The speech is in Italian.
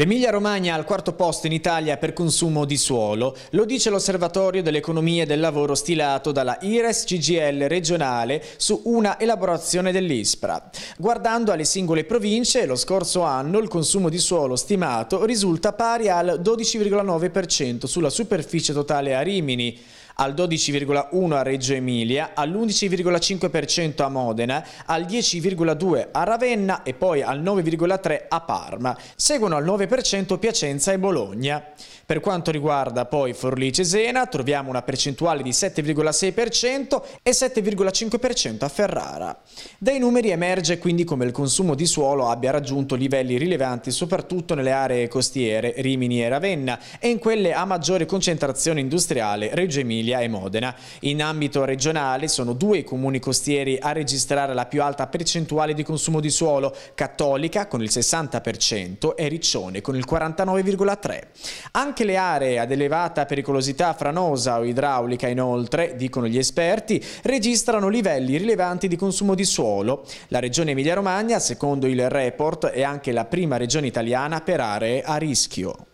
L'Emilia Romagna al quarto posto in Italia per consumo di suolo, lo dice l'osservatorio dell'economia e del lavoro stilato dalla IRES CGL regionale su una elaborazione dell'ISPRA. Guardando alle singole province, lo scorso anno il consumo di suolo stimato risulta pari al 12,9% sulla superficie totale a Rimini, al 12,1% a Reggio Emilia, all'11,5% a Modena, al 10,2% a Ravenna e poi al 9,3% a Parma. Seguono al 9% Piacenza e Bologna. Per quanto riguarda poi Forlì Cesena troviamo una percentuale di 7,6% e 7,5% a Ferrara. Dai numeri emerge quindi come il consumo di suolo abbia raggiunto livelli rilevanti soprattutto nelle aree costiere Rimini e Ravenna e in quelle a maggiore concentrazione industriale Reggio Emilia Emilia e Modena. In ambito regionale sono due i comuni costieri a registrare la più alta percentuale di consumo di suolo, Cattolica con il 60% e Riccione con il 49,3%. Anche le aree ad elevata pericolosità franosa o idraulica inoltre, dicono gli esperti, registrano livelli rilevanti di consumo di suolo. La regione Emilia-Romagna, secondo il report, è anche la prima regione italiana per aree a rischio.